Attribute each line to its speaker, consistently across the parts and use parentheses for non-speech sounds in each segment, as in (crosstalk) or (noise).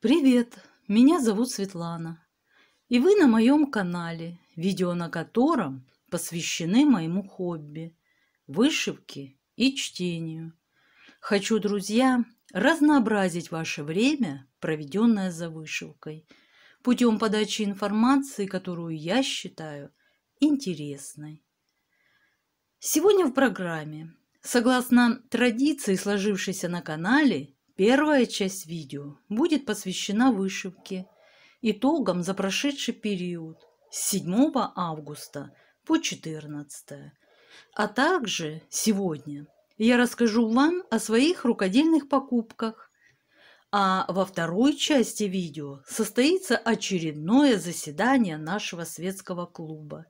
Speaker 1: Привет, меня зовут Светлана, и вы на моем канале, видео на котором посвящены моему хобби – вышивке и чтению. Хочу, друзья, разнообразить ваше время, проведенное за вышивкой, путем подачи информации, которую я считаю интересной. Сегодня в программе, согласно традиции, сложившейся на канале – Первая часть видео будет посвящена вышивке, итогам за прошедший период с 7 августа по 14. А также сегодня я расскажу вам о своих рукодельных покупках. А во второй части видео состоится очередное заседание нашего светского клуба.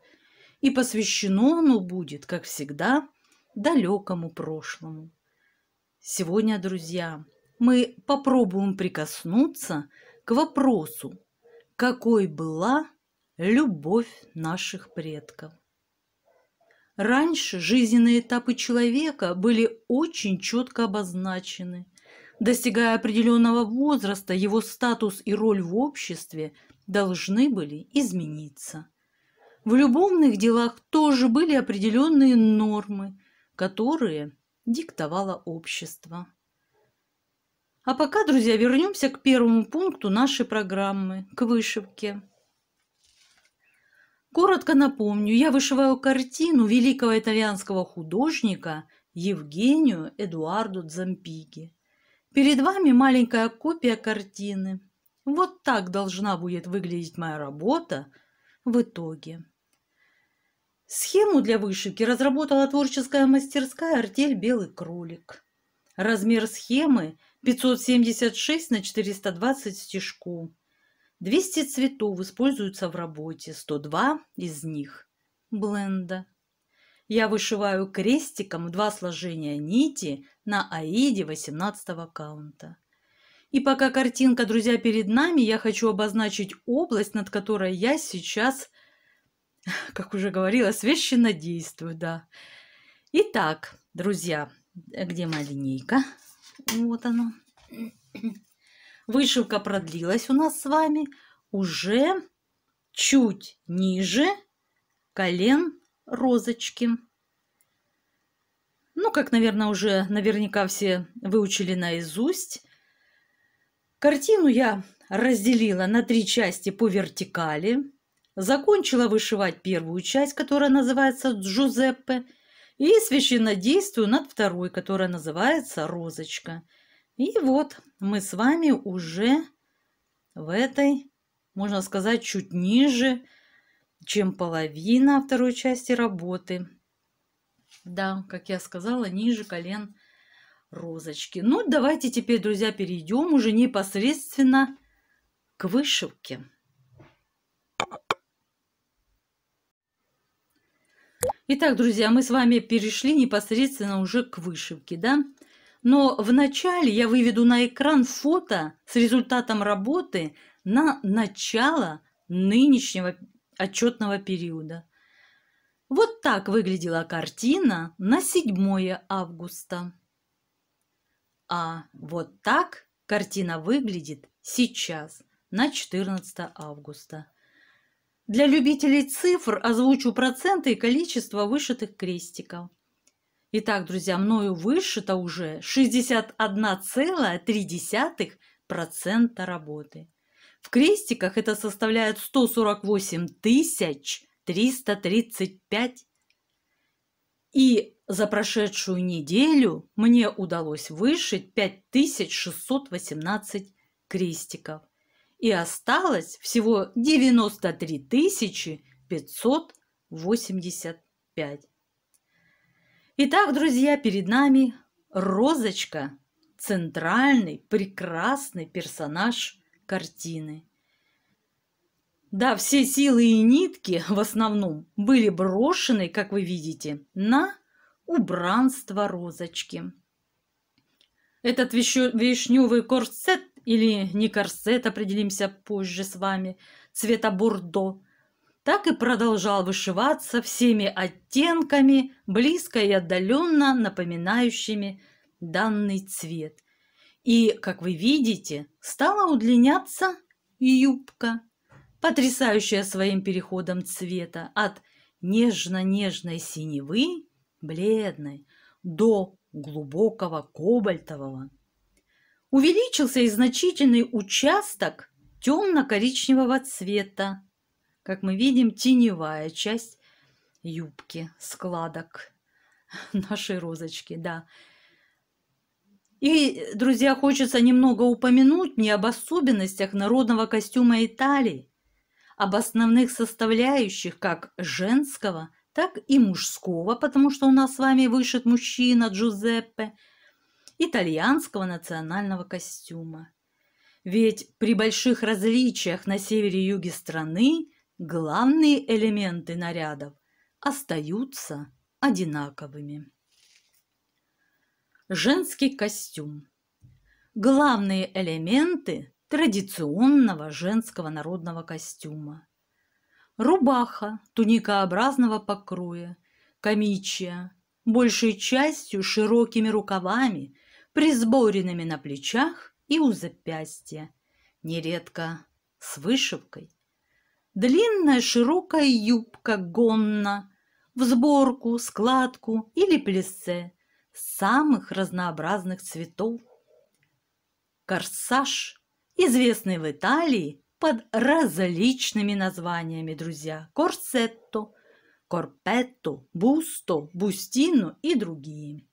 Speaker 1: И посвящено оно будет, как всегда, далекому прошлому. Сегодня, друзья, мы попробуем прикоснуться к вопросу, какой была любовь наших предков. Раньше жизненные этапы человека были очень четко обозначены. Достигая определенного возраста, его статус и роль в обществе должны были измениться. В любовных делах тоже были определенные нормы, которые диктовало общество. А пока, друзья, вернемся к первому пункту нашей программы, к вышивке. Коротко напомню, я вышиваю картину великого итальянского художника Евгению Эдуарду Дзампиги. Перед вами маленькая копия картины. Вот так должна будет выглядеть моя работа в итоге. Схему для вышивки разработала творческая мастерская «Артель Белый кролик». Размер схемы 576 на 420 стежку. 200 цветов используются в работе, 102 из них – бленда. Я вышиваю крестиком два сложения нити на аиде 18 аккаунта. И пока картинка, друзья, перед нами, я хочу обозначить область, над которой я сейчас, (laughs) как уже говорила, священно действую, да. Итак, друзья, где моя линейка? Вот оно. (clears throat) Вышивка продлилась у нас с вами уже чуть ниже колен розочки. Ну, как, наверное, уже наверняка все выучили наизусть. Картину я разделила на три части по вертикали. Закончила вышивать первую часть, которая называется «Джузеппе», и священнодействую над второй, которая называется «Розочка». И вот мы с вами уже в этой, можно сказать, чуть ниже, чем половина второй части работы. Да, как я сказала, ниже колен розочки. Ну, давайте теперь, друзья, перейдем уже непосредственно к вышивке. Итак, друзья, мы с вами перешли непосредственно уже к вышивке, да? Но вначале я выведу на экран фото с результатом работы на начало нынешнего отчетного периода. Вот так выглядела картина на 7 августа. А вот так картина выглядит сейчас, на 14 августа. Для любителей цифр озвучу проценты и количество вышитых крестиков. Итак, друзья, мною вышито уже 61,3% работы. В крестиках это составляет 148 335. И за прошедшую неделю мне удалось вышить 5618 крестиков и осталось всего 93 585. Итак, друзья, перед нами Розочка, центральный, прекрасный персонаж картины. Да, все силы и нитки в основном были брошены, как вы видите, на убранство розочки. Этот вишневый корсет или не корсет, определимся позже с вами, цвета бордо, так и продолжал вышиваться всеми оттенками, близко и отдаленно напоминающими данный цвет. И, как вы видите, стала удлиняться юбка, потрясающая своим переходом цвета от нежно-нежной синевы, бледной, до глубокого кобальтового увеличился и значительный участок темно-коричневого цвета. Как мы видим, теневая часть юбки, складок (laughs) нашей розочки, да. И, друзья, хочется немного упомянуть не об особенностях народного костюма Италии, об основных составляющих как женского, так и мужского, потому что у нас с вами вышит мужчина Джузеппе – итальянского национального костюма. Ведь при больших различиях на севере и юге страны главные элементы нарядов остаются одинаковыми. Женский костюм. Главные элементы традиционного женского народного костюма. Рубаха туникообразного покроя, комичья, большей частью широкими рукавами – присборинами на плечах и у запястья, нередко с вышивкой. Длинная широкая юбка гонна в сборку, складку или плесце самых разнообразных цветов. Корсаж, известный в Италии под различными названиями, друзья. Корсетто, корпетто, бусто, бустино и другие.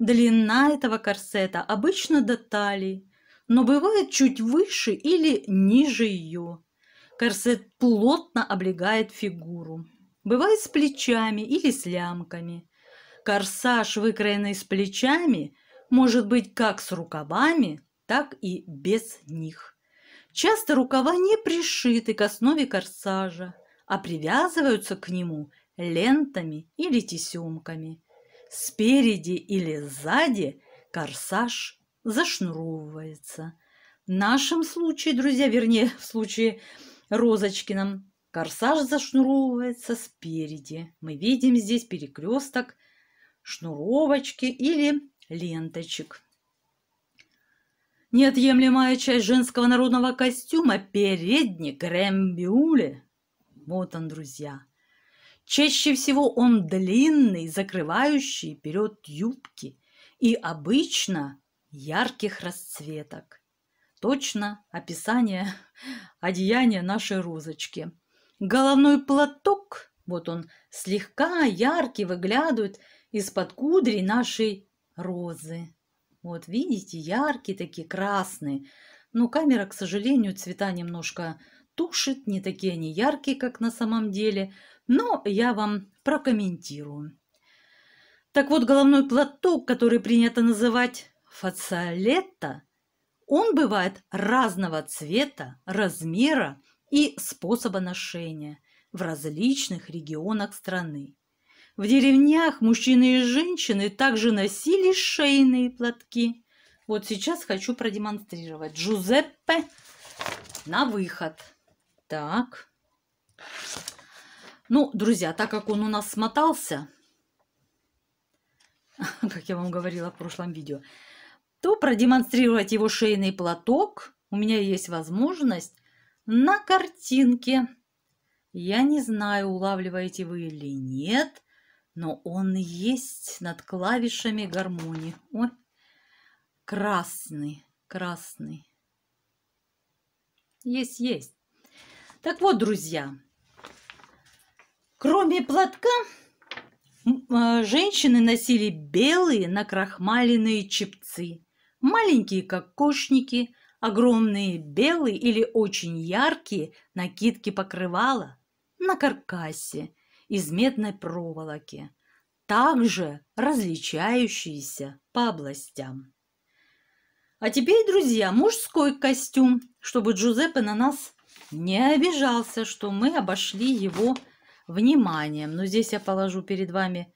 Speaker 1: Длина этого корсета обычно до талии, но бывает чуть выше или ниже ее. Корсет плотно облегает фигуру. Бывает с плечами или с лямками. Корсаж, выкроенный с плечами, может быть как с рукавами, так и без них. Часто рукава не пришиты к основе корсажа, а привязываются к нему лентами или тесемками спереди или сзади корсаж зашнуровывается. В нашем случае, друзья, вернее, в случае Розочкином, корсаж зашнуровывается спереди. Мы видим здесь перекресток шнуровочки или ленточек. Неотъемлемая часть женского народного костюма – передник, рембюле. Вот он, друзья. Чаще всего он длинный, закрывающий вперед юбки и обычно ярких расцветок. Точно описание (laughs) одеяния нашей розочки. Головной платок, вот он слегка яркий выглядывает из-под кудри нашей розы. Вот видите, яркие такие, красные. Но камера, к сожалению, цвета немножко тушит, не такие они яркие, как на самом деле – но я вам прокомментирую. Так вот, головной платок, который принято называть фацолетто, он бывает разного цвета, размера и способа ношения в различных регионах страны. В деревнях мужчины и женщины также носили шейные платки. Вот сейчас хочу продемонстрировать. Джузеппе на выход. Так. Ну, друзья, так как он у нас смотался, (laughs) как я вам говорила в прошлом видео, то продемонстрировать его шейный платок у меня есть возможность на картинке. Я не знаю, улавливаете вы или нет, но он есть над клавишами гармонии. Ой, красный, красный. Есть, есть. Так вот, друзья, Кроме платка, а, женщины носили белые накрахмаленные чепцы, маленькие кокошники, огромные белые или очень яркие накидки покрывала на каркасе из медной проволоки, также различающиеся по областям. А теперь, друзья, мужской костюм, чтобы Джузеппе на нас не обижался, что мы обошли его вниманием. Но здесь я положу перед вами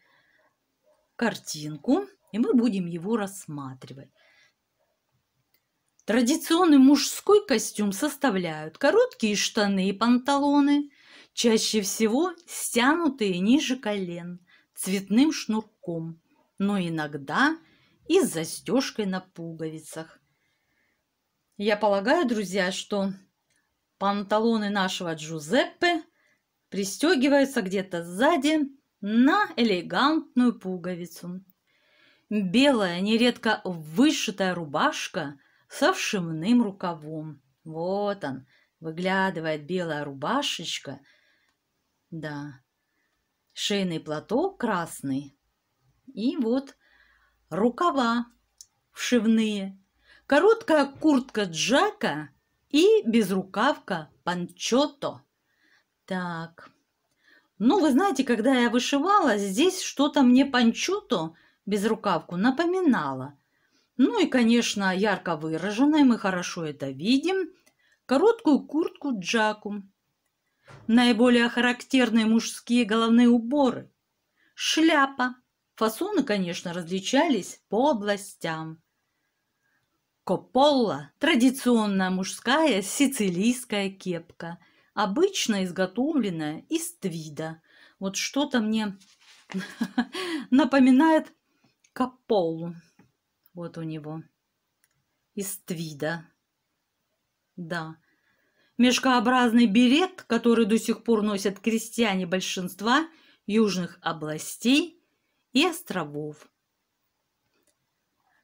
Speaker 1: картинку, и мы будем его рассматривать. Традиционный мужской костюм составляют короткие штаны и панталоны, чаще всего стянутые ниже колен цветным шнурком, но иногда и с застежкой на пуговицах. Я полагаю, друзья, что панталоны нашего Джузеппе пристегиваются где-то сзади на элегантную пуговицу. Белая, нередко вышитая рубашка со вшивным рукавом. Вот он, выглядывает белая рубашечка. Да, шейный платок красный. И вот рукава вшивные, короткая куртка джака и безрукавка панчото. Так. Ну, вы знаете, когда я вышивала, здесь что-то мне панчуту без рукавку напоминало. Ну и, конечно, ярко выраженное, мы хорошо это видим, короткую куртку джаку. Наиболее характерные мужские головные уборы. Шляпа. Фасоны, конечно, различались по областям. Кополла – традиционная мужская сицилийская кепка – обычно изготовленная из твида. Вот что-то мне (laughs) напоминает каполу. Вот у него. Из твида. Да. Мешкообразный берет, который до сих пор носят крестьяне большинства южных областей и островов.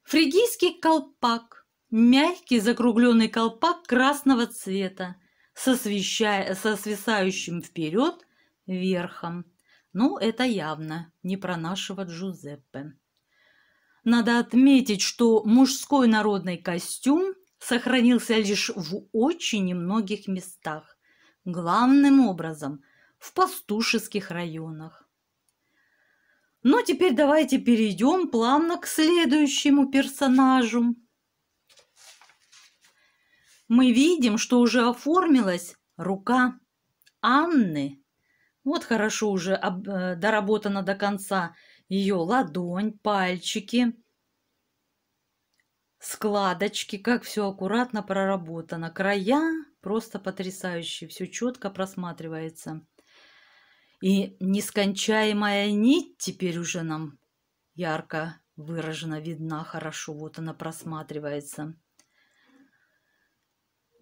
Speaker 1: Фригийский колпак. Мягкий закругленный колпак красного цвета со, свисающим вперед верхом. Ну, это явно не про нашего Джузеппе. Надо отметить, что мужской народный костюм сохранился лишь в очень немногих местах, главным образом в пастушеских районах. Но ну, теперь давайте перейдем плавно к следующему персонажу – мы видим, что уже оформилась рука Анны. Вот хорошо уже э, доработана до конца ее ладонь, пальчики, складочки, как все аккуратно проработано. Края просто потрясающие, все четко просматривается. И нескончаемая нить теперь уже нам ярко выражена, видна хорошо, вот она просматривается.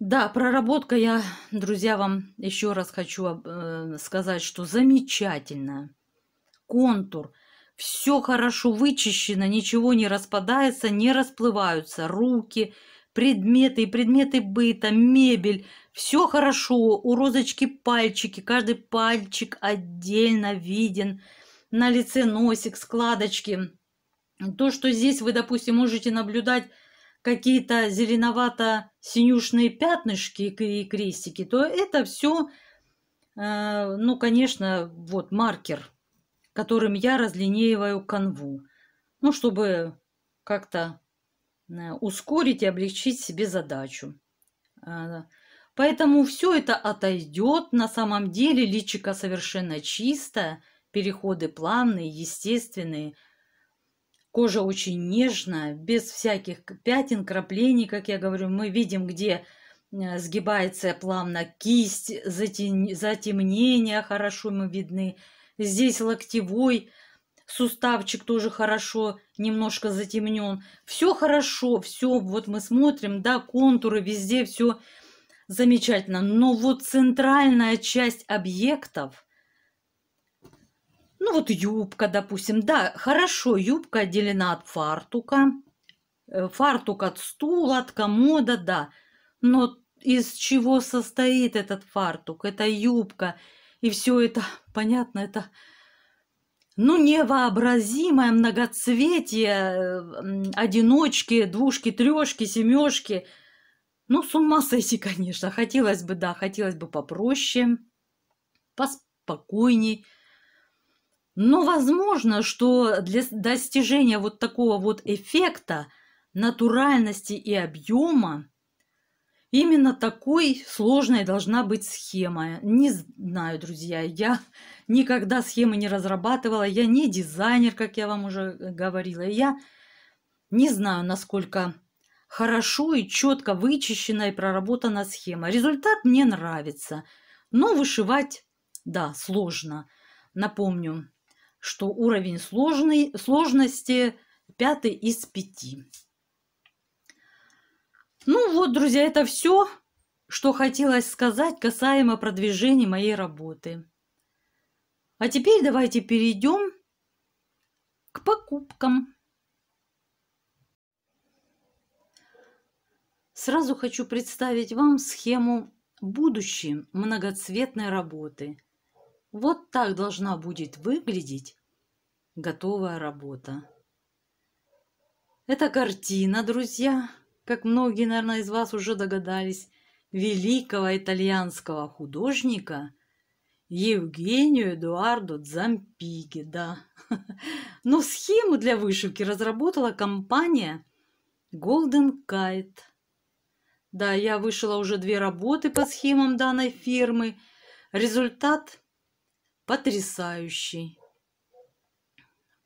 Speaker 1: Да, проработка я, друзья, вам еще раз хочу э, сказать, что замечательная. Контур. Все хорошо вычищено, ничего не распадается, не расплываются руки, предметы и предметы быта, мебель. Все хорошо, у розочки пальчики, каждый пальчик отдельно виден, на лице носик, складочки. То, что здесь вы, допустим, можете наблюдать какие-то зеленовато-синюшные пятнышки и крестики, то это все, э, ну, конечно, вот маркер, которым я разлинеиваю канву. Ну, чтобы как-то э, ускорить и облегчить себе задачу. Э, поэтому все это отойдет. На самом деле личика совершенно чистое, переходы плавные, естественные – Кожа очень нежная, без всяких пятен, краплений, как я говорю. Мы видим, где э, сгибается плавно кисть, затен... затемнение хорошо мы видны. Здесь локтевой суставчик тоже хорошо, немножко затемнен. Все хорошо, все, вот мы смотрим, да, контуры везде, все замечательно. Но вот центральная часть объектов – ну вот юбка, допустим, да, хорошо, юбка отделена от фартука, э, фартук от стула, от комода, да, но из чего состоит этот фартук, эта юбка, и все это, (laughs) понятно, это, ну, невообразимое многоцветие, э, одиночки, двушки, трешки, семешки. Ну, с ума сойти, конечно. Хотелось бы, да, хотелось бы попроще, поспокойней – но возможно, что для достижения вот такого вот эффекта, натуральности и объема, именно такой сложной должна быть схема. Не знаю, друзья, я никогда схемы не разрабатывала, я не дизайнер, как я вам уже э, говорила. Я не знаю, насколько хорошо и четко вычищена и проработана схема. Результат мне нравится, но вышивать, да, сложно. Напомню, что уровень сложный, сложности пятый из пяти. Ну вот, друзья, это все, что хотелось сказать касаемо продвижения моей работы. А теперь давайте перейдем к покупкам. Сразу хочу представить вам схему будущей многоцветной работы. Вот так должна будет выглядеть готовая работа. Эта картина, друзья, как многие, наверное, из вас уже догадались, великого итальянского художника Евгению Эдуарду Дзампиги, да. (laughs) Но схему для вышивки разработала компания Golden Kite. Да, я вышила уже две работы по схемам данной фирмы. Результат потрясающий.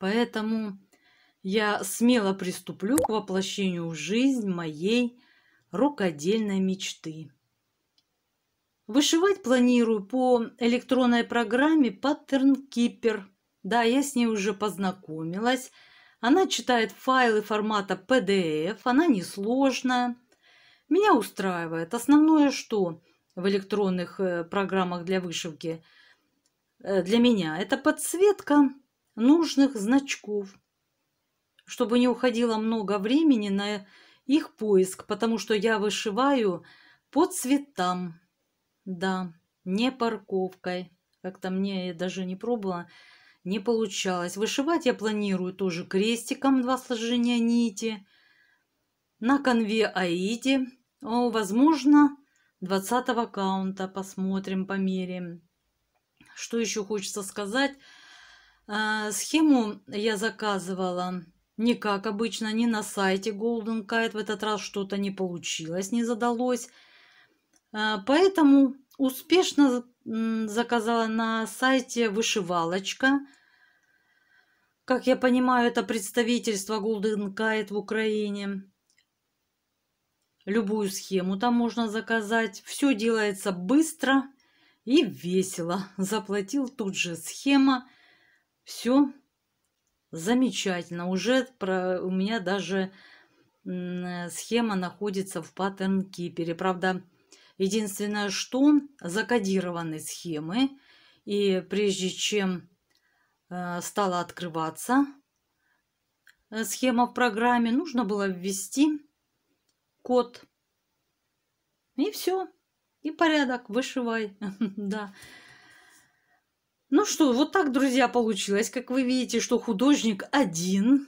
Speaker 1: Поэтому я смело приступлю к воплощению в жизнь моей рукодельной мечты. Вышивать планирую по электронной программе Pattern Keeper. Да, я с ней уже познакомилась. Она читает файлы формата PDF, она несложная. Меня устраивает. Основное, что в электронных э, программах для вышивки э, для меня, это подсветка, нужных значков, чтобы не уходило много времени на их поиск, потому что я вышиваю по цветам. Да, не парковкой. Как-то мне я даже не пробовала, не получалось. Вышивать я планирую тоже крестиком два сложения нити. На конве Аиде, О, возможно, 20 аккаунта посмотрим, померим. Что еще хочется сказать – а, схему я заказывала не как обычно, не на сайте Golden Kite. В этот раз что-то не получилось, не задалось. А, поэтому успешно заказала на сайте «Вышивалочка». Как я понимаю, это представительство Golden Kite в Украине. Любую схему там можно заказать. Все делается быстро и весело. (laughs) Заплатил тут же схема. Все замечательно. Уже про... у меня даже э, схема находится в паттерн-кипере. Правда, единственное, что закодированы схемы. И прежде чем э, стала открываться э, схема в программе, нужно было ввести код. И все. И порядок. Вышивай. (laughs) да. Ну что, вот так, друзья, получилось. Как вы видите, что художник один,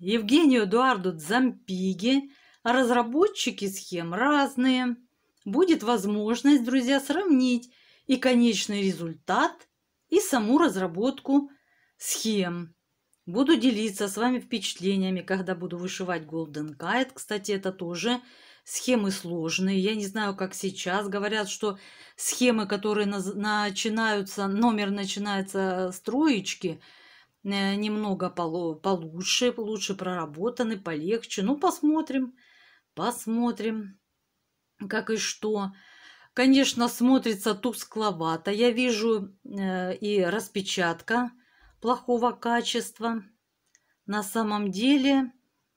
Speaker 1: Евгению Эдуарду Дзампиги, разработчики схем разные. Будет возможность, друзья, сравнить и конечный результат, и саму разработку схем. Буду делиться с вами впечатлениями, когда буду вышивать Golden Kite. Кстати, это тоже Схемы сложные, я не знаю, как сейчас. Говорят, что схемы, которые начинаются, номер начинается с троечки, э, немного получше, лучше проработаны, полегче. Ну, посмотрим, посмотрим, как и что. Конечно, смотрится тускловато. Я вижу э, и распечатка плохого качества. На самом деле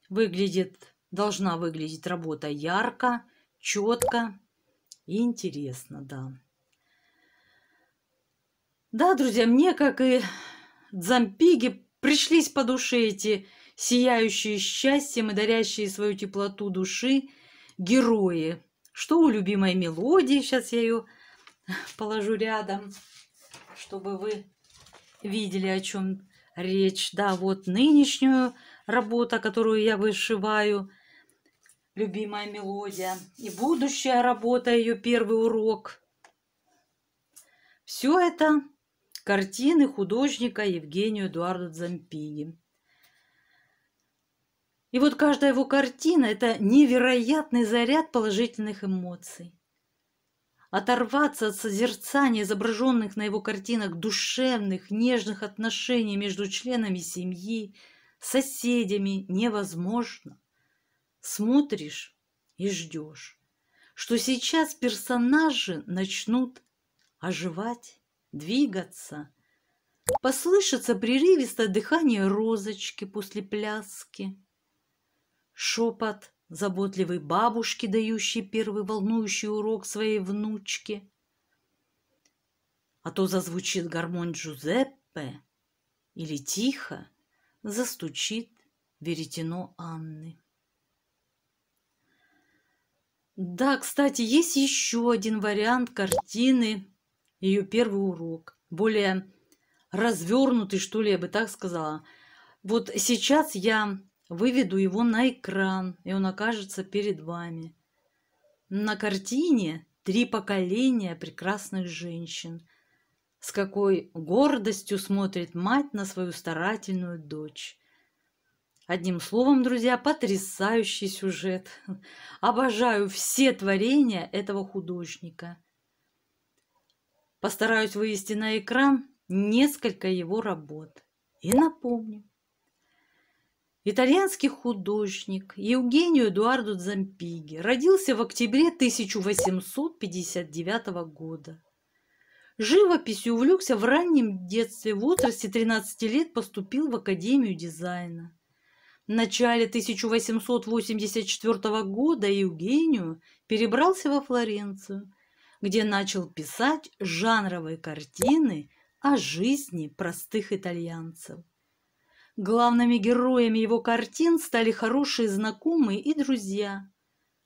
Speaker 1: выглядит Должна выглядеть работа ярко, четко и интересно, да. Да, друзья, мне, как и Дзампиги, пришлись по душе эти сияющие счастьем и дарящие свою теплоту души герои. Что у любимой мелодии, сейчас я ее положу рядом, чтобы вы видели, о чем речь. Да, вот нынешнюю работу, которую я вышиваю, любимая мелодия. И будущая работа, ее первый урок. Все это картины художника Евгению Эдуарду Дзампини. И вот каждая его картина – это невероятный заряд положительных эмоций. Оторваться от созерцания изображенных на его картинах душевных, нежных отношений между членами семьи, соседями невозможно смотришь и ждешь, что сейчас персонажи начнут оживать, двигаться. Послышится прерывистое дыхание розочки после пляски, шепот заботливой бабушки, дающей первый волнующий урок своей внучке. А то зазвучит гармонь Джузеппе или тихо застучит веретено Анны. Да, кстати, есть еще один вариант картины, ее первый урок, более развернутый, что ли, я бы так сказала. Вот сейчас я выведу его на экран, и он окажется перед вами. На картине три поколения прекрасных женщин. С какой гордостью смотрит мать на свою старательную дочь. Одним словом, друзья, потрясающий сюжет. Обожаю все творения этого художника. Постараюсь вывести на экран несколько его работ. И напомню. Итальянский художник Евгению Эдуарду Дзампиги родился в октябре 1859 года. Живописью увлекся в раннем детстве, в возрасте 13 лет поступил в Академию дизайна. В начале 1884 года Евгению перебрался во Флоренцию, где начал писать жанровые картины о жизни простых итальянцев. Главными героями его картин стали хорошие знакомые и друзья,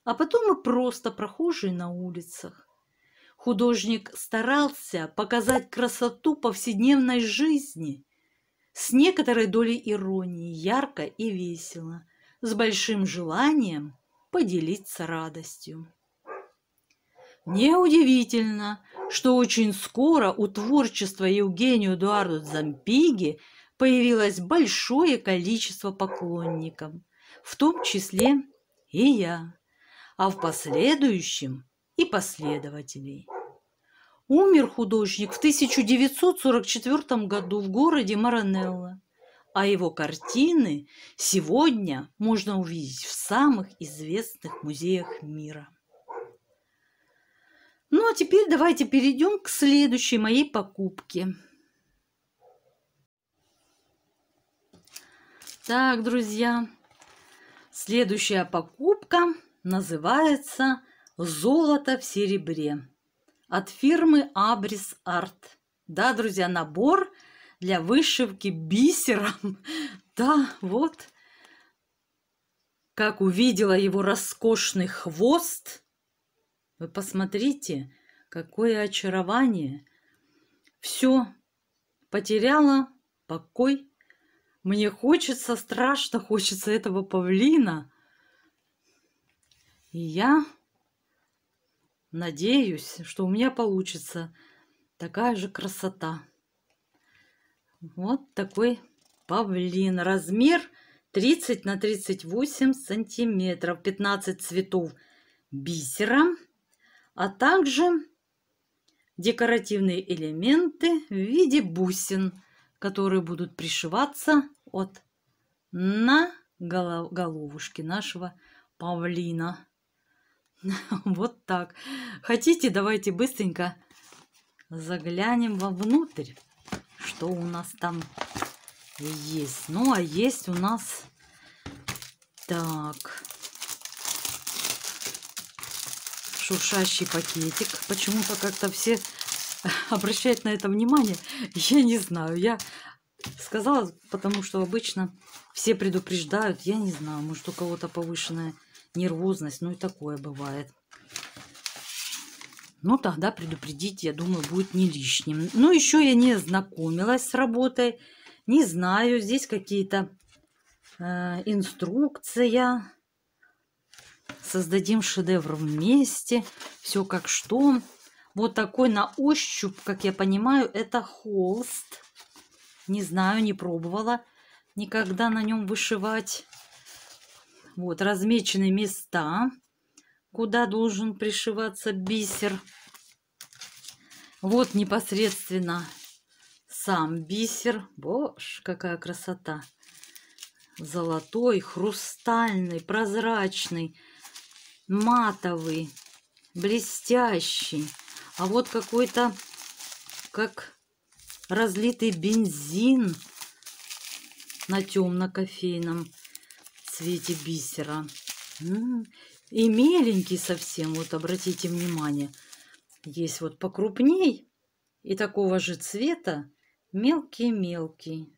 Speaker 1: а потом и просто прохожие на улицах. Художник старался показать красоту повседневной жизни – с некоторой долей иронии, ярко и весело, с большим желанием поделиться радостью. Неудивительно, что очень скоро у творчества Евгению Эдуарду Зампиги появилось большое количество поклонников, в том числе и я, а в последующем и последователей – Умер художник в 1944 году в городе Маранелло, а его картины сегодня можно увидеть в самых известных музеях мира. Ну а теперь давайте перейдем к следующей моей покупке. Так, друзья, следующая покупка называется «Золото в серебре» от фирмы Абрис Арт. Да, друзья, набор для вышивки бисером. (laughs) Да, вот. Как увидела его роскошный хвост. Вы посмотрите, какое очарование. Все, потеряла покой. Мне хочется, страшно хочется этого павлина. И я Надеюсь, что у меня получится такая же красота. Вот такой павлин. Размер 30 на 38 сантиметров. 15 цветов бисера, а также декоративные элементы в виде бусин, которые будут пришиваться от на головушки нашего павлина. (laughs) Вот так. Хотите, давайте быстренько заглянем вовнутрь, что у нас там есть. Ну, а есть у нас... Так. Шуршащий пакетик. Почему-то как-то все (laughs) обращают на это внимание. Я не знаю. Я сказала, потому что обычно все предупреждают. Я не знаю, может, у кого-то повышенное нервозность, ну и такое бывает. Но ну тогда предупредить, я думаю, будет не лишним. Ну, еще я не знакомилась с работой. Не знаю, здесь какие-то э, инструкция. Создадим шедевр вместе. Все как что. Вот такой на ощупь, как я понимаю, это холст. Не знаю, не пробовала никогда на нем вышивать. Вот размечены места, куда должен пришиваться бисер. Вот непосредственно сам бисер. Боже, какая красота! Золотой, хрустальный, прозрачный, матовый, блестящий. А вот какой-то, как разлитый бензин на темно-кофейном цвете бисера. И меленький совсем, вот обратите внимание. Есть вот покрупней и такого же цвета мелкий-мелкий.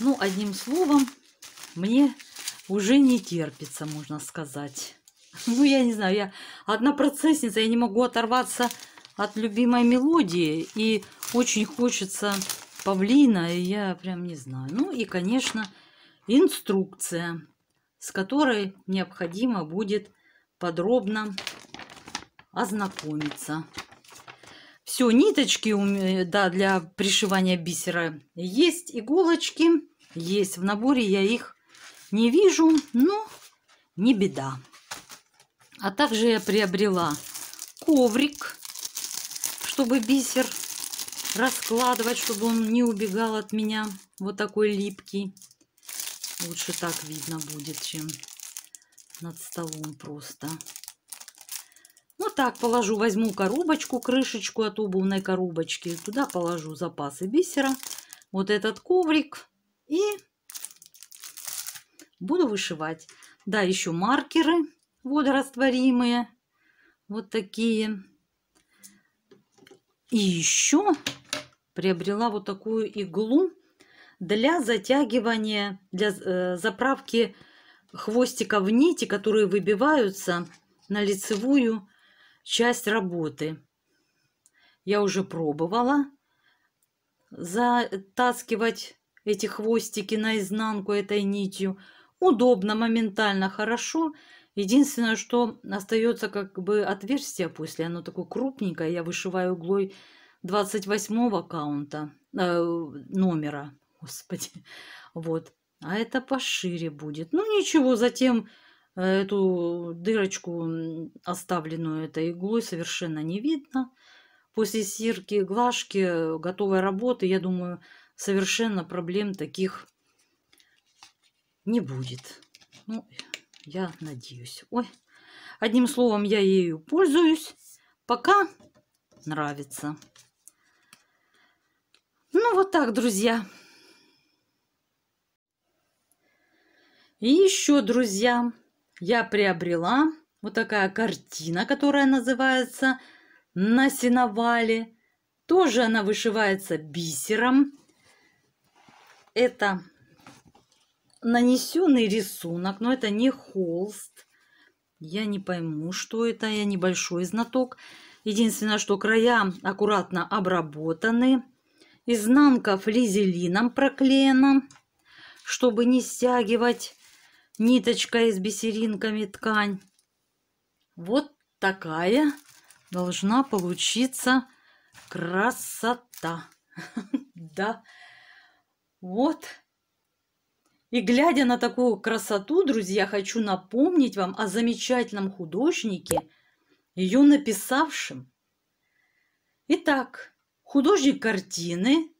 Speaker 1: Ну, одним словом, мне уже не терпится, можно сказать. (laughs) Ну, я не знаю, я одна процессница, я не могу оторваться от любимой мелодии. И очень хочется павлина, и я прям не знаю. Ну, и, конечно, инструкция, с которой необходимо будет подробно ознакомиться. Все, ниточки э, да, для пришивания бисера есть, иголочки есть. В наборе я их не вижу, но не беда. А также я приобрела коврик, чтобы бисер раскладывать, чтобы он не убегал от меня. Вот такой липкий. Лучше так видно будет, чем над столом просто. Вот так положу, возьму коробочку, крышечку от обувной коробочки. Туда положу запасы бисера, вот этот коврик и буду вышивать. Да, еще маркеры водорастворимые, вот такие. И еще приобрела вот такую иглу для затягивания, для э, заправки хвостика в нити, которые выбиваются на лицевую часть работы. Я уже пробовала затаскивать эти хвостики на изнанку этой нитью. Удобно, моментально, хорошо. Единственное, что остается как бы отверстие после, оно такое крупненькое, я вышиваю углой 28 аккаунта э, номера Господи. (laughs) Вот. А это пошире будет. Ну ничего, затем э, эту дырочку, оставленную этой иглой, совершенно не видно. После стирки глажки, готовой работы, я думаю, совершенно проблем таких не будет. Ну, я надеюсь. Ой, одним словом, я ею пользуюсь. Пока нравится. Ну, вот так, друзья. И еще, друзья, я приобрела вот такая картина, которая называется «На сеновале». Тоже она вышивается бисером. Это нанесенный рисунок, но это не холст. Я не пойму, что это, я небольшой знаток. Единственное, что края аккуратно обработаны. Изнанка флизелином проклеена, чтобы не стягивать ниточкой с бисеринками ткань. Вот такая должна получиться красота. (laughs) Да, вот. И глядя на такую красоту, друзья, хочу напомнить вам о замечательном художнике, ее написавшем. Итак, художник картины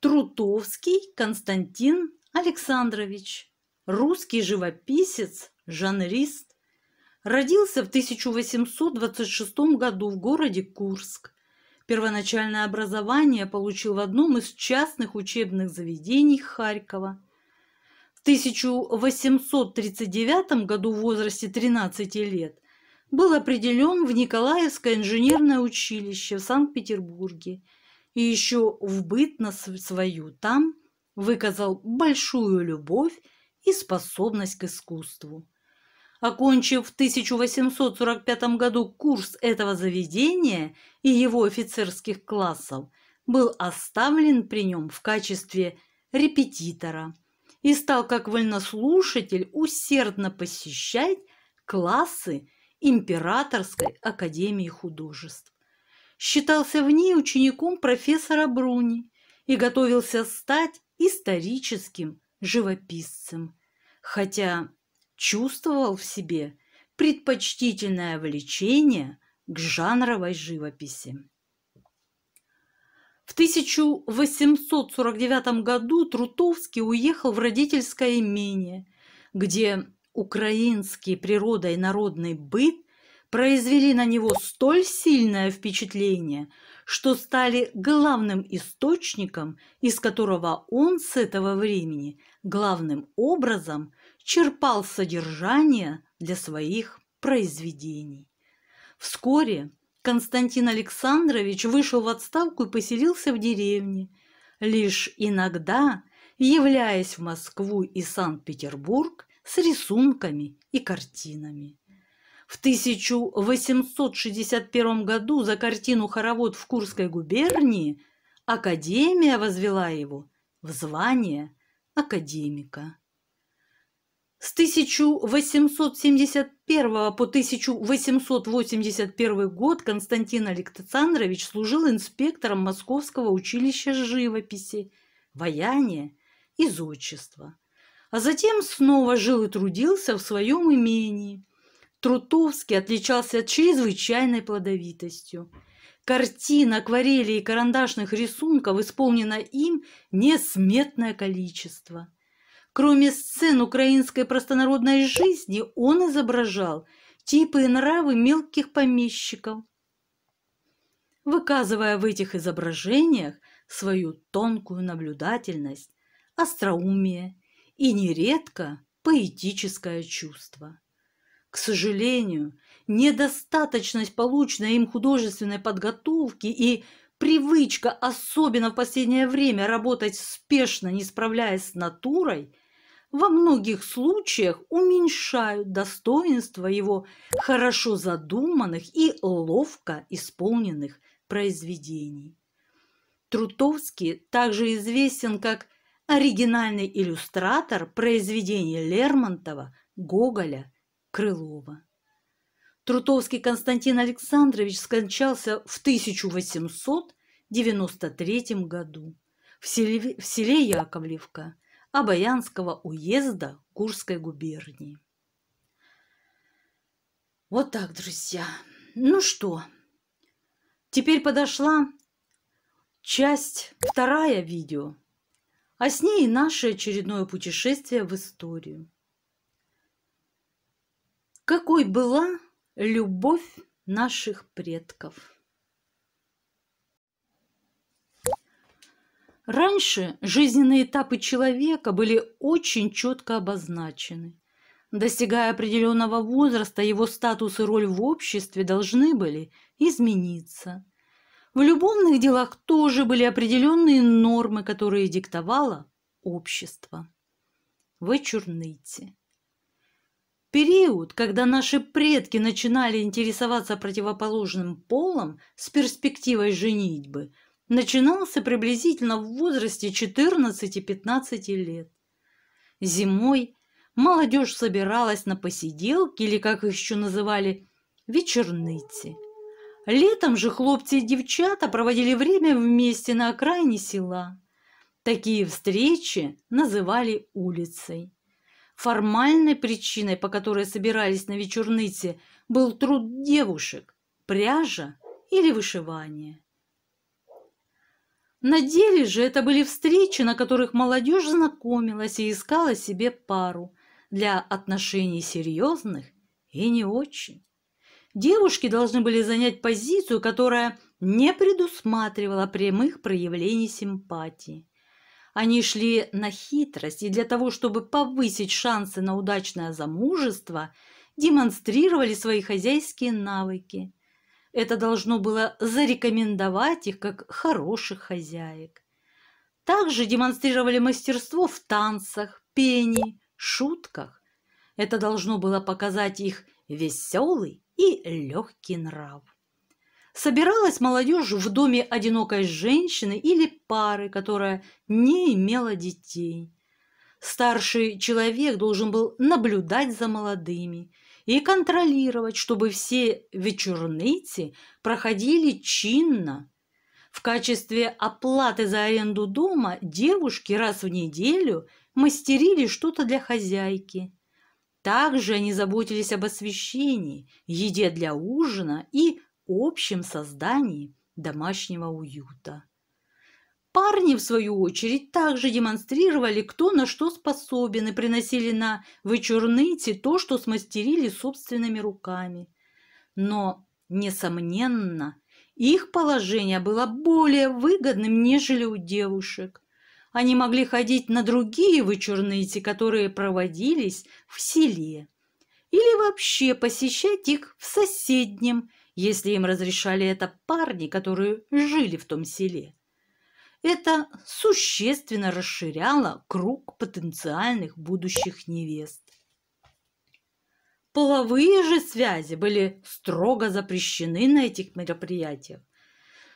Speaker 1: Трутовский Константин Александрович русский живописец, жанрист, родился в 1826 году в городе Курск. Первоначальное образование получил в одном из частных учебных заведений Харькова. В 1839 году в возрасте 13 лет был определен в Николаевское инженерное училище в Санкт-Петербурге и еще в бытность свою там выказал большую любовь и способность к искусству. Окончив в 1845 году курс этого заведения и его офицерских классов, был оставлен при нем в качестве репетитора и стал как вольнослушатель усердно посещать классы Императорской академии художеств. Считался в ней учеником профессора Бруни и готовился стать историческим живописцем, хотя чувствовал в себе предпочтительное влечение к жанровой живописи. В 1849 году Трутовский уехал в родительское имение, где украинский природа и народный быт произвели на него столь сильное впечатление, что стали главным источником, из которого он с этого времени главным образом черпал содержание для своих произведений. Вскоре Константин Александрович вышел в отставку и поселился в деревне, лишь иногда являясь в Москву и Санкт-Петербург с рисунками и картинами. В 1861 году за картину «Хоровод в Курской губернии» Академия возвела его в звание академика. С 1871 по 1881 год Константин Александрович служил инспектором Московского училища живописи, ваяния, и изотчества. А затем снова жил и трудился в своем имении, Трутовский отличался чрезвычайной плодовитостью. Картин, акварелей и карандашных рисунков исполнено им несметное количество. Кроме сцен украинской простонародной жизни, он изображал типы и нравы мелких помещиков, выказывая в этих изображениях свою тонкую наблюдательность, остроумие и нередко поэтическое чувство. К сожалению, недостаточность полученной им художественной подготовки и привычка, особенно в последнее время, работать спешно, не справляясь с натурой, во многих случаях уменьшают достоинство его хорошо задуманных и ловко исполненных произведений. Трутовский также известен как оригинальный иллюстратор произведений Лермонтова, Гоголя – Крылова. Трутовский Константин Александрович скончался в 1893 году в селе, в селе Яковлевка Обаянского уезда Курской губернии. Вот так, друзья. Ну что, теперь подошла часть вторая видео, а с ней и наше очередное путешествие в историю какой была любовь наших предков. Раньше жизненные этапы человека были очень четко обозначены. Достигая определенного возраста, его статус и роль в обществе должны были измениться. В любовных делах тоже были определенные нормы, которые диктовало общество. Вы чурныйте. Период, когда наши предки начинали интересоваться противоположным полом с перспективой женитьбы, начинался приблизительно в возрасте 14-15 лет. Зимой молодежь собиралась на посиделки или, как их еще называли, вечерницы. Летом же хлопцы и девчата проводили время вместе на окраине села. Такие встречи называли улицей. Формальной причиной, по которой собирались на вечерныте, был труд девушек, пряжа или вышивание. На деле же это были встречи, на которых молодежь знакомилась и искала себе пару для отношений серьезных и не очень. Девушки должны были занять позицию, которая не предусматривала прямых проявлений симпатии. Они шли на хитрость и для того, чтобы повысить шансы на удачное замужество, демонстрировали свои хозяйские навыки. Это должно было зарекомендовать их как хороших хозяек. Также демонстрировали мастерство в танцах, пении, шутках. Это должно было показать их веселый и легкий нрав собиралась молодежь в доме одинокой женщины или пары, которая не имела детей. Старший человек должен был наблюдать за молодыми и контролировать, чтобы все вечерницы проходили чинно. В качестве оплаты за аренду дома девушки раз в неделю мастерили что-то для хозяйки. Также они заботились об освещении, еде для ужина и общем создании домашнего уюта. Парни, в свою очередь, также демонстрировали, кто на что способен, и приносили на вычурныте то, что смастерили собственными руками. Но, несомненно, их положение было более выгодным, нежели у девушек. Они могли ходить на другие вычурныти, которые проводились в селе, или вообще посещать их в соседнем если им разрешали это парни, которые жили в том селе. Это существенно расширяло круг потенциальных будущих невест. Половые же связи были строго запрещены на этих мероприятиях.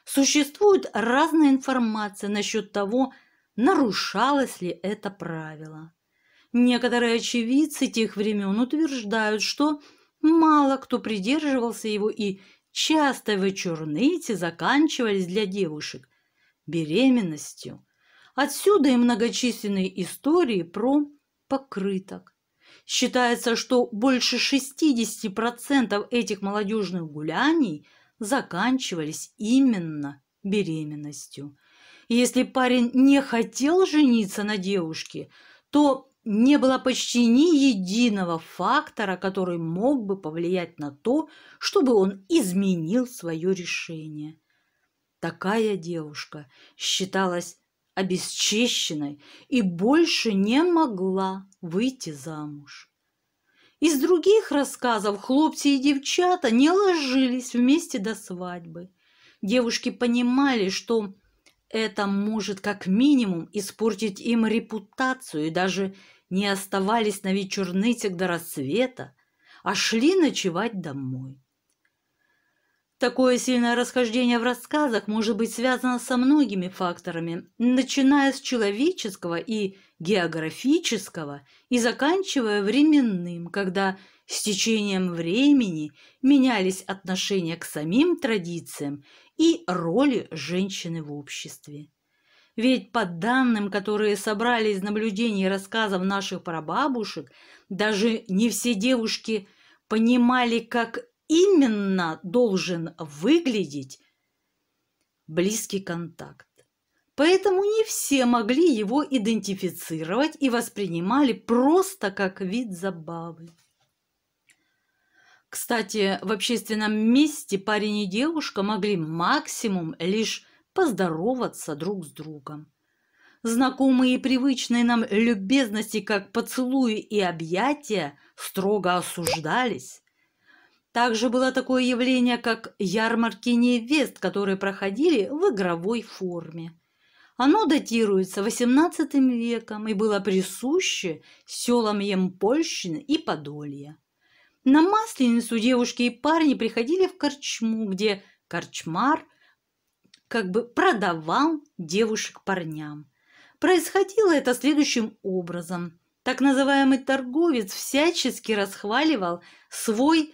Speaker 1: Существует разная информация насчет того, нарушалось ли это правило. Некоторые очевидцы тех времен утверждают, что Мало кто придерживался его, и часто вечерницы заканчивались для девушек беременностью. Отсюда и многочисленные истории про покрыток. Считается, что больше 60% этих молодежных гуляний заканчивались именно беременностью. если парень не хотел жениться на девушке, то не было почти ни единого фактора, который мог бы повлиять на то, чтобы он изменил свое решение. Такая девушка считалась обесчищенной и больше не могла выйти замуж. Из других рассказов хлопцы и девчата не ложились вместе до свадьбы. Девушки понимали, что это может как минимум испортить им репутацию, и даже не оставались на вечернытик до рассвета, а шли ночевать домой. Такое сильное расхождение в рассказах может быть связано со многими факторами, начиная с человеческого и географического и заканчивая временным, когда с течением времени менялись отношения к самим традициям и роли женщины в обществе. Ведь по данным, которые собрали из наблюдений и рассказов наших прабабушек, даже не все девушки понимали, как именно должен выглядеть близкий контакт. Поэтому не все могли его идентифицировать и воспринимали просто как вид забавы. Кстати, в общественном месте парень и девушка могли максимум лишь поздороваться друг с другом. Знакомые и привычные нам любезности, как поцелуи и объятия, строго осуждались. Также было такое явление, как ярмарки невест, которые проходили в игровой форме. Оно датируется XVIII веком и было присуще селам Емпольщины и Подолья. На Масленицу девушки и парни приходили в корчму, где корчмар как бы продавал девушек парням. Происходило это следующим образом. Так называемый торговец всячески расхваливал свой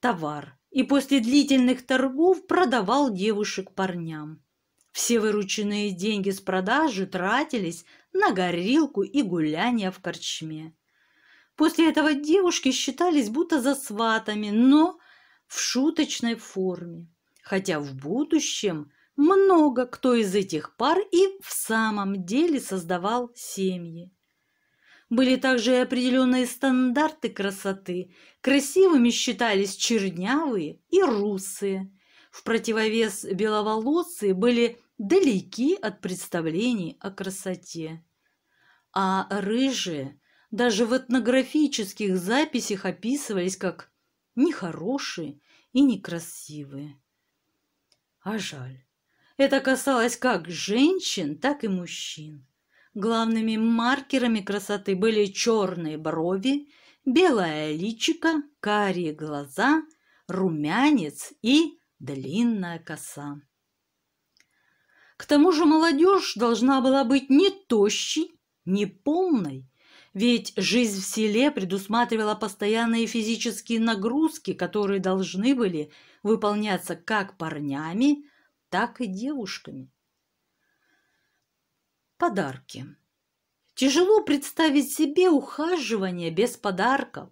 Speaker 1: товар и после длительных торгов продавал девушек парням. Все вырученные деньги с продажи тратились на горилку и гуляния в корчме. После этого девушки считались будто засватами, но в шуточной форме. Хотя в будущем много кто из этих пар и в самом деле создавал семьи. Были также и определенные стандарты красоты. Красивыми считались чернявые и русые. В противовес беловолосые были далеки от представлений о красоте. А рыжие даже в этнографических записях описывались как нехорошие и некрасивые. А жаль. Это касалось как женщин, так и мужчин. Главными маркерами красоты были черные брови, белая личика, карие глаза, румянец и длинная коса. К тому же молодежь должна была быть не тощей, не полной ведь жизнь в селе предусматривала постоянные физические нагрузки, которые должны были выполняться как парнями, так и девушками. Подарки. Тяжело представить себе ухаживание без подарков.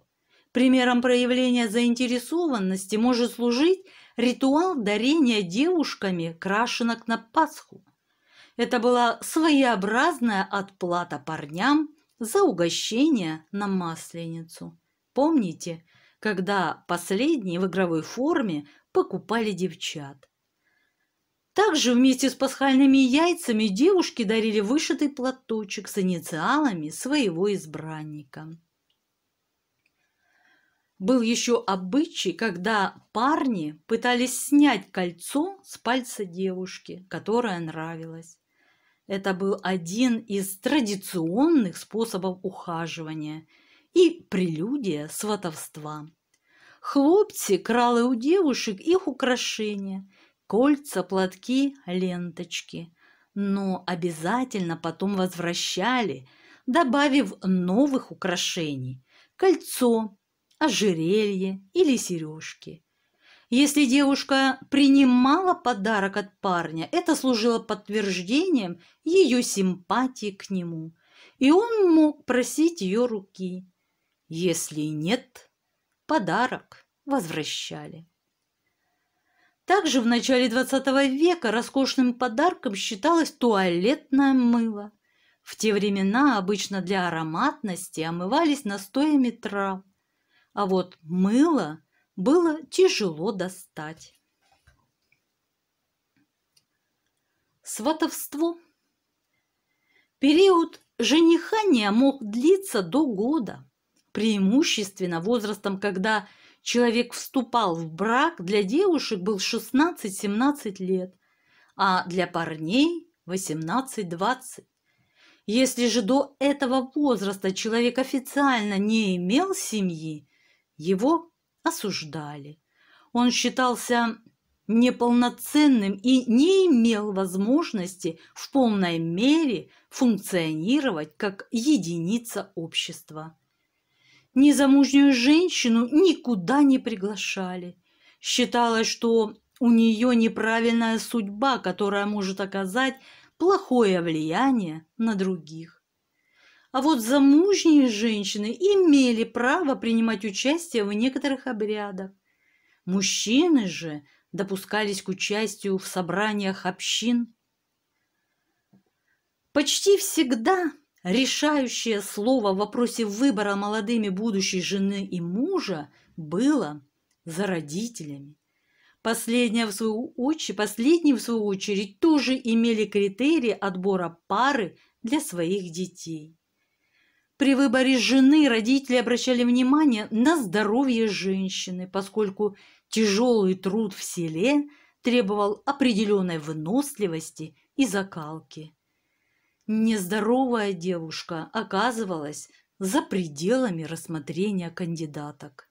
Speaker 1: Примером проявления заинтересованности может служить ритуал дарения девушками крашенок на Пасху. Это была своеобразная отплата парням – за угощение на Масленицу. Помните, когда последние в игровой форме покупали девчат? Также вместе с пасхальными яйцами девушки дарили вышитый платочек с инициалами своего избранника. Был еще обычай, когда парни пытались снять кольцо с пальца девушки, которая нравилась. Это был один из традиционных способов ухаживания и прелюдия сватовства. Хлопцы крали у девушек их украшения – кольца, платки, ленточки. Но обязательно потом возвращали, добавив новых украшений – кольцо, ожерелье или сережки. Если девушка принимала подарок от парня, это служило подтверждением ее симпатии к нему, и он мог просить ее руки. Если нет, подарок возвращали. Также в начале XX века роскошным подарком считалось туалетное мыло. В те времена обычно для ароматности омывались настоями трав, а вот мыло – было тяжело достать. Сватовство. Период женихания мог длиться до года, преимущественно возрастом, когда человек вступал в брак, для девушек был 16-17 лет, а для парней 18-20. Если же до этого возраста человек официально не имел семьи, его осуждали. Он считался неполноценным и не имел возможности в полной мере функционировать как единица общества. Незамужнюю женщину никуда не приглашали. Считалось, что у нее неправильная судьба, которая может оказать плохое влияние на других. А вот замужние женщины имели право принимать участие в некоторых обрядах. Мужчины же допускались к участию в собраниях общин. Почти всегда решающее слово в вопросе выбора молодыми будущей жены и мужа было за родителями. Последние, в свою очередь, последние, в свою очередь, тоже имели критерии отбора пары для своих детей. При выборе жены родители обращали внимание на здоровье женщины, поскольку тяжелый труд в селе требовал определенной выносливости и закалки. Нездоровая девушка оказывалась за пределами рассмотрения кандидаток.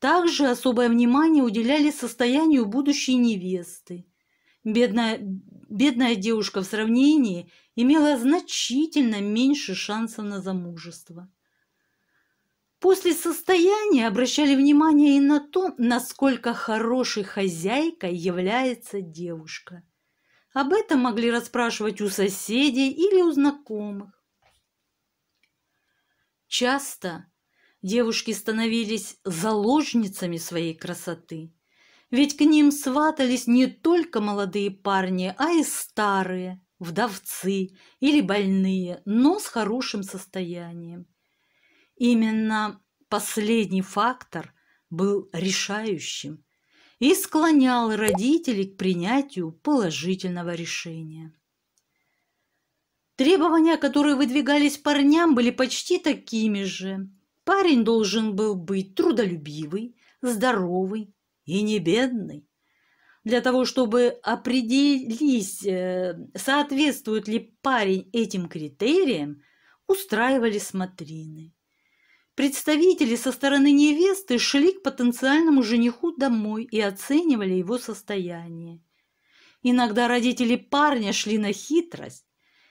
Speaker 1: Также особое внимание уделяли состоянию будущей невесты. Бедная, бедная девушка в сравнении – имела значительно меньше шансов на замужество. После состояния обращали внимание и на то, насколько хорошей хозяйкой является девушка. Об этом могли расспрашивать у соседей или у знакомых. Часто девушки становились заложницами своей красоты, ведь к ним сватались не только молодые парни, а и старые – вдовцы или больные, но с хорошим состоянием. Именно последний фактор был решающим и склонял родителей к принятию положительного решения. Требования, которые выдвигались парням, были почти такими же. Парень должен был быть трудолюбивый, здоровый и не бедный для того, чтобы определить, э, соответствует ли парень этим критериям, устраивали смотрины. Представители со стороны невесты шли к потенциальному жениху домой и оценивали его состояние. Иногда родители парня шли на хитрость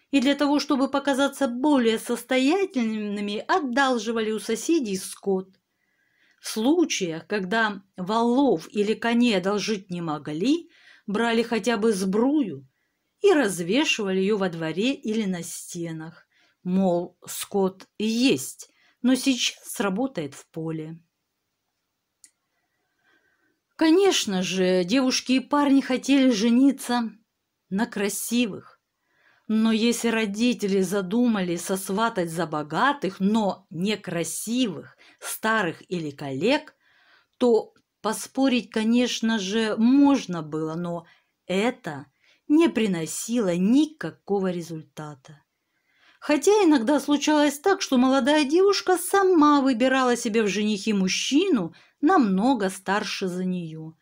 Speaker 1: и для того, чтобы показаться более состоятельными, одалживали у соседей скот случаях, когда валов или коней одолжить не могли, брали хотя бы сбрую и развешивали ее во дворе или на стенах. Мол, скот есть, но сейчас работает в поле. Конечно же, девушки и парни хотели жениться на красивых, но если родители задумали сосватать за богатых, но некрасивых, старых или коллег, то поспорить, конечно же, можно было, но это не приносило никакого результата. Хотя иногда случалось так, что молодая девушка сама выбирала себе в женихи мужчину намного старше за нее.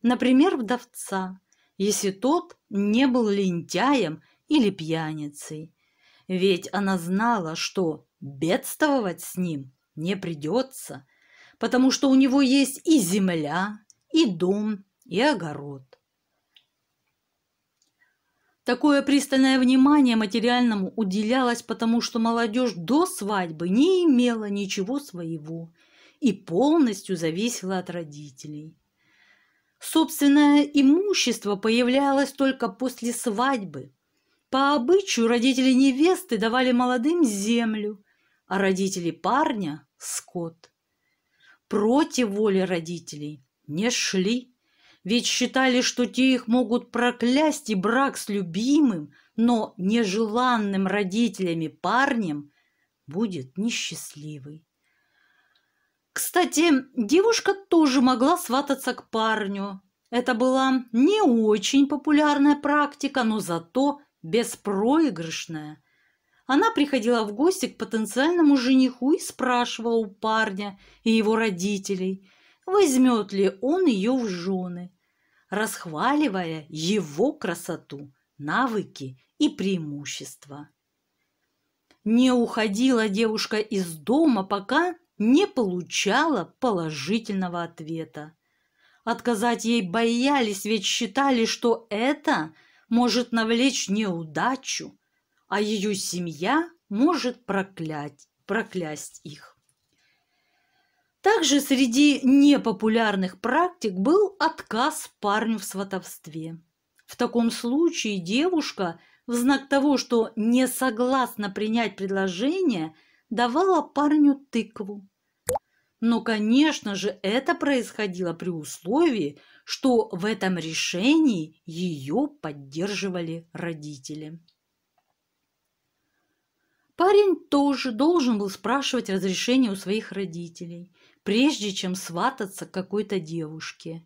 Speaker 1: Например, вдовца, если тот не был лентяем – или пьяницей. Ведь она знала, что бедствовать с ним не придется, потому что у него есть и земля, и дом, и огород. Такое пристальное внимание материальному уделялось, потому что молодежь до свадьбы не имела ничего своего и полностью зависела от родителей. Собственное имущество появлялось только после свадьбы, по обычаю родители невесты давали молодым землю, а родители парня – скот. Против воли родителей не шли, ведь считали, что те их могут проклясть и брак с любимым, но нежеланным родителями парнем будет несчастливый. Кстати, девушка тоже могла свататься к парню. Это была не очень популярная практика, но зато – беспроигрышная. Она приходила в гости к потенциальному жениху и спрашивала у парня и его родителей, возьмет ли он ее в жены, расхваливая его красоту, навыки и преимущества. Не уходила девушка из дома, пока не получала положительного ответа. Отказать ей боялись, ведь считали, что это может навлечь неудачу, а ее семья может проклять, проклясть их. Также среди непопулярных практик был отказ парню в сватовстве. В таком случае девушка в знак того, что не согласна принять предложение, давала парню тыкву. Но, конечно же, это происходило при условии, что в этом решении ее поддерживали родители. Парень тоже должен был спрашивать разрешение у своих родителей, прежде чем свататься к какой-то девушке.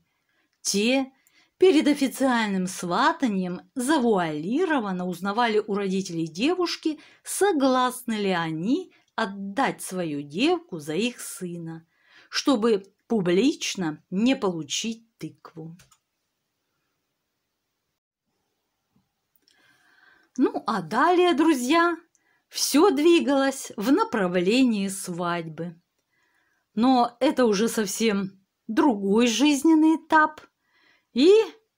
Speaker 1: Те перед официальным сватанием завуалированно узнавали у родителей девушки, согласны ли они отдать свою девку за их сына, чтобы публично не получить тыкву. Ну а далее, друзья, все двигалось в направлении свадьбы. Но это уже совсем другой жизненный этап и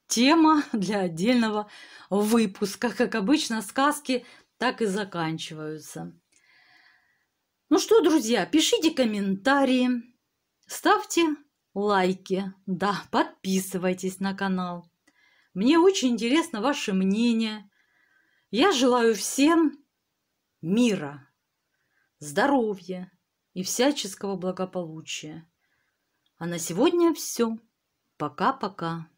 Speaker 1: тема для отдельного выпуска. Как обычно, сказки так и заканчиваются. Ну что, друзья, пишите комментарии, Ставьте лайки, да, подписывайтесь на канал. Мне очень интересно ваше мнение. Я желаю всем мира, здоровья и всяческого благополучия. А на сегодня все. Пока-пока.